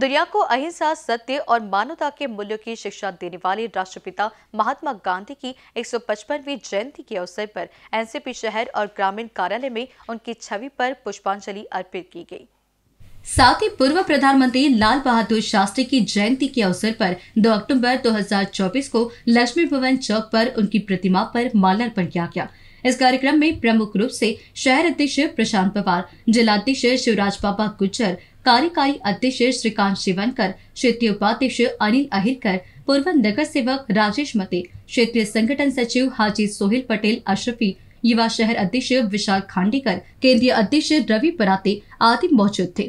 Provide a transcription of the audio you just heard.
दुनिया को अहिंसा सत्य और मानवता के मूल्यों की शिक्षा देने वाले राष्ट्रपिता महात्मा गांधी की 155वीं जयंती के अवसर पर एनसीपी शहर और ग्रामीण कार्यालय में उनकी छवि पर पुष्पांजलि अर्पित की गई साथ ही पूर्व प्रधानमंत्री लाल बहादुर शास्त्री की जयंती के अवसर पर 2 अक्टूबर 2024 को लक्ष्मी भवन चौक पर उनकी प्रतिमा पर माल्यार्पण किया गया इस कार्यक्रम में प्रमुख रूप से शहर अध्यक्ष प्रशांत पवार जिलाध्यक्ष शिवराज बाबा गुज्जर कार्यकारी अध्यक्ष श्रीकांत शिवनकर क्षेत्रीय उपाध्यक्ष अनिल अहिरकर पूर्व नगर सेवक राजेश मते क्षेत्रीय संगठन सचिव हाजी सोहेल पटेल अशरफी युवा शहर अध्यक्ष विशाल खांडेकर केंद्रीय अध्यक्ष रवि पराते आदि मौजूद थे